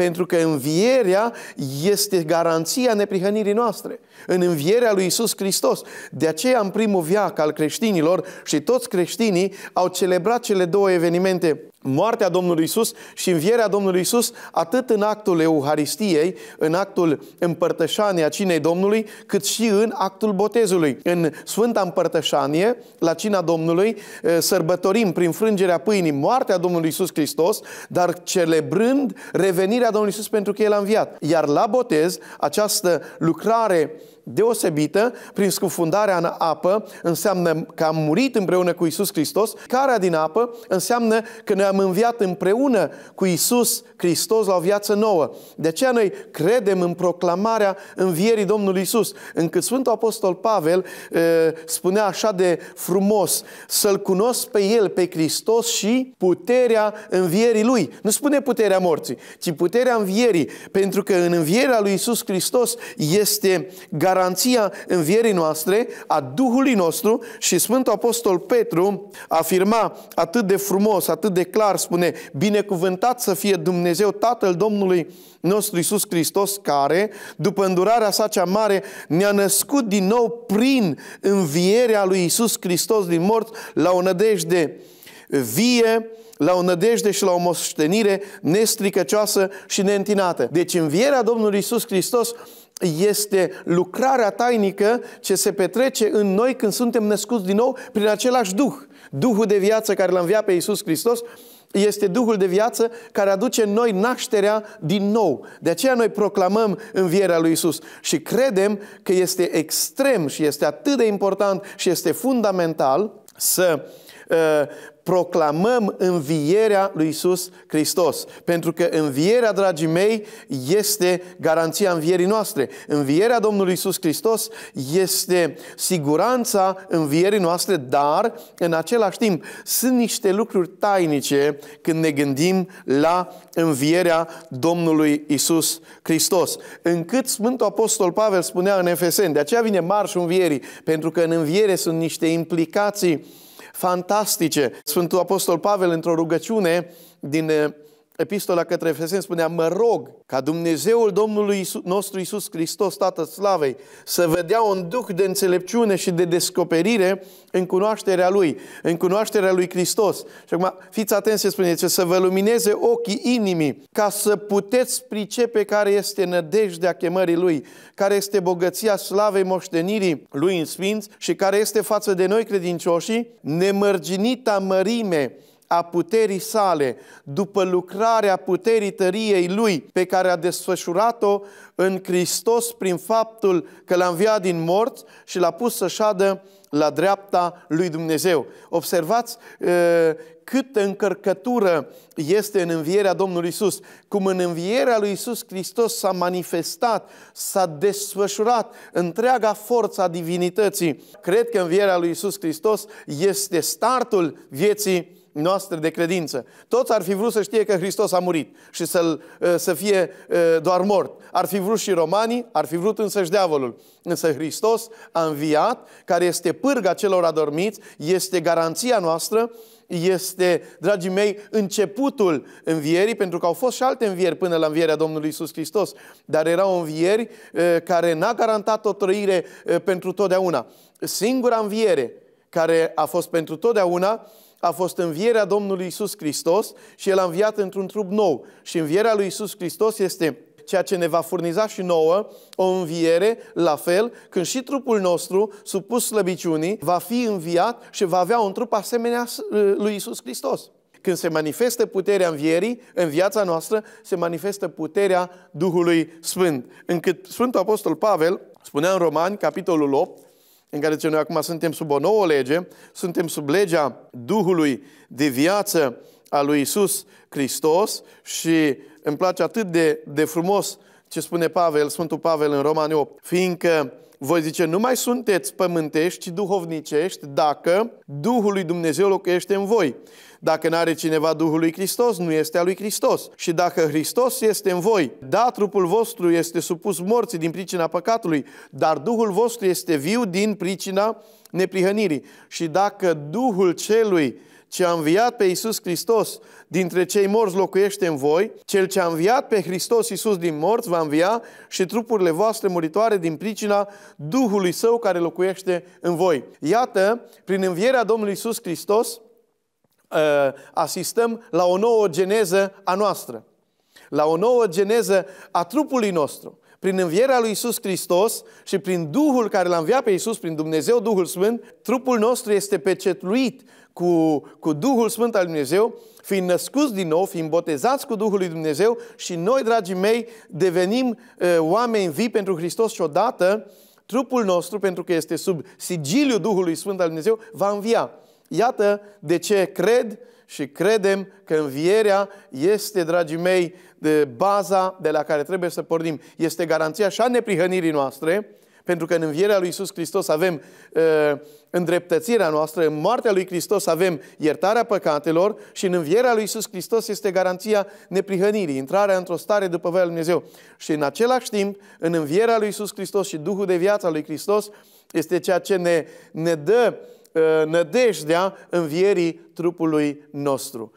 Pentru că învierea este garanția neprihănirii noastre. În învierea lui Isus Hristos. De aceea, în primul viac al creștinilor și toți creștinii au celebrat cele două evenimente moartea Domnului Isus și învierea Domnului Isus atât în actul Euharistiei, în actul împărtășanii a cinei Domnului, cât și în actul botezului. În Sfânta Împărtășanie, la cina Domnului, sărbătorim prin frângerea pâinii moartea Domnului Isus Hristos, dar celebrând revenirea Domnului Isus pentru că El a înviat. Iar la botez, această lucrare deosebită prin scufundarea în apă, înseamnă că am murit împreună cu Isus Hristos. Carea din apă înseamnă că ne-am înviat împreună cu Isus Hristos la o viață nouă. De aceea noi credem în proclamarea învierii Domnului Isus, încât Sfântul Apostol Pavel spunea așa de frumos, să-L cunosc pe El, pe Hristos și puterea învierii Lui. Nu spune puterea morții, ci puterea învierii, pentru că în învierea lui Isus Hristos este garanția învierii noastre, a Duhului nostru și Sfântul Apostol Petru afirma atât de frumos, atât de clar, spune, binecuvântat să fie Dumnezeu Tatăl Domnului nostru Iisus Hristos care, după îndurarea sa cea mare, ne-a născut din nou prin învierea lui Iisus Hristos din mort la o nădejde vie, la o nădejde și la o moștenire nestricăcioasă și neîntinată. Deci învierea Domnului Iisus Hristos este lucrarea tainică ce se petrece în noi când suntem născuți din nou prin același Duh. Duhul de viață care l-a înviat pe Iisus Hristos este Duhul de viață care aduce în noi nașterea din nou. De aceea noi proclamăm învierea lui Isus și credem că este extrem și este atât de important și este fundamental să uh, Eh, proclamăm învierea lui Isus Hristos. Pentru că învierea, dragii mei, este garanția învierii noastre. Învierea Domnului Isus Hristos este siguranța învierii noastre, dar în același timp sunt niște lucruri tainice când ne gândim la învierea Domnului Isus Hristos. Încât Sfântul Apostol Pavel spunea în Efeseni, de aceea vine marșul învierii, pentru că în înviere sunt niște implicații fantastice. Sfântul Apostol Pavel, într-o rugăciune din epistola către Efeseni spunea, mă rog ca Dumnezeul Domnului Iisus, nostru Isus Hristos, Tatăl Slavei, să vă dea un duh de înțelepciune și de descoperire în cunoașterea Lui, în cunoașterea Lui Hristos. Și acum fiți atenți ce spuneți, să vă lumineze ochii inimii, ca să puteți pricepe care este nădejdea chemării Lui, care este bogăția slavei moștenirii Lui în Sfinți și care este față de noi credincioșii, nemărginita mărime, a puterii sale, după lucrarea puterii tăriei lui pe care a desfășurat-o în Hristos prin faptul că l-a înviat din morți și l-a pus să șadă la dreapta lui Dumnezeu. Observați câtă încărcătură este în învierea Domnului Isus, cum în învierea lui Isus Hristos s-a manifestat, s-a desfășurat întreaga forță a divinității. Cred că învierea lui Isus Hristos este startul vieții noastră de credință. Toți ar fi vrut să știe că Hristos a murit și să ă, să fie ă, doar mort. Ar fi vrut și romanii, ar fi vrut însăși diavolul. Însă Hristos a înviat, care este pârga celor adormiți, este garanția noastră, este, dragii mei, începutul învierii, pentru că au fost și alte învieri până la învierea Domnului Isus Hristos, dar erau învieri ă, care n-a garantat o trăire pentru totdeauna. Singura înviere care a fost pentru totdeauna a fost învierea Domnului Isus Hristos și El a înviat într-un trup nou. Și învierea lui Isus Hristos este ceea ce ne va furniza și nouă o înviere, la fel, când și trupul nostru, supus slăbiciunii, va fi înviat și va avea un trup asemenea uh, lui Isus Hristos. Când se manifestă puterea învierii în viața noastră, se manifestă puterea Duhului Sfânt. Încât Sfântul Apostol Pavel spunea în Romani, capitolul 8, în care noi acum suntem sub o nouă lege, suntem sub legea Duhului de viață a lui Isus Hristos și îmi place atât de, de frumos ce spune Pavel, Sfântul Pavel în Romani 8, fiindcă voi zice, nu mai sunteți pământești, ci duhovnicești dacă Duhul lui Dumnezeu locuiește în voi. Dacă nu are cineva Duhul lui Hristos, nu este al lui Hristos. Și dacă Hristos este în voi, da, trupul vostru este supus morții din pricina păcatului, dar Duhul vostru este viu din pricina neprihănirii. Și dacă Duhul celui ce a înviat pe Iisus Hristos dintre cei morți locuiește în voi, cel ce a înviat pe Hristos Iisus din morți va învia și trupurile voastre muritoare din pricina Duhului Său care locuiește în voi. Iată, prin învierea Domnului Iisus Hristos, ă, asistăm la o nouă geneză a noastră, la o nouă geneză a trupului nostru. Prin învierea lui Isus Hristos și prin Duhul care l-a înviat pe Isus, prin Dumnezeu Duhul Sfânt, trupul nostru este pecetluit cu, cu Duhul Sfânt al Dumnezeu, fiind născuți din nou, fiind botezați cu Duhul lui Dumnezeu și noi, dragii mei, devenim uh, oameni vii pentru Hristos și odată trupul nostru, pentru că este sub sigiliu Duhului Sfânt al Dumnezeu, va învia. Iată de ce cred și credem că învierea este, dragii mei, de baza de la care trebuie să pornim. Este garanția și a neprihănirii noastre, pentru că în învierea lui Isus Hristos avem uh, îndreptățirea noastră, în moartea lui Hristos avem iertarea păcatelor și în învierea lui Isus Hristos este garanția neprihănirii, intrarea într-o stare după voia lui Dumnezeu. Și în același timp, în învierea lui Isus Hristos și Duhul de viață al lui Hristos este ceea ce ne, ne dă uh, Uh, nădejdea învierii trupului nostru.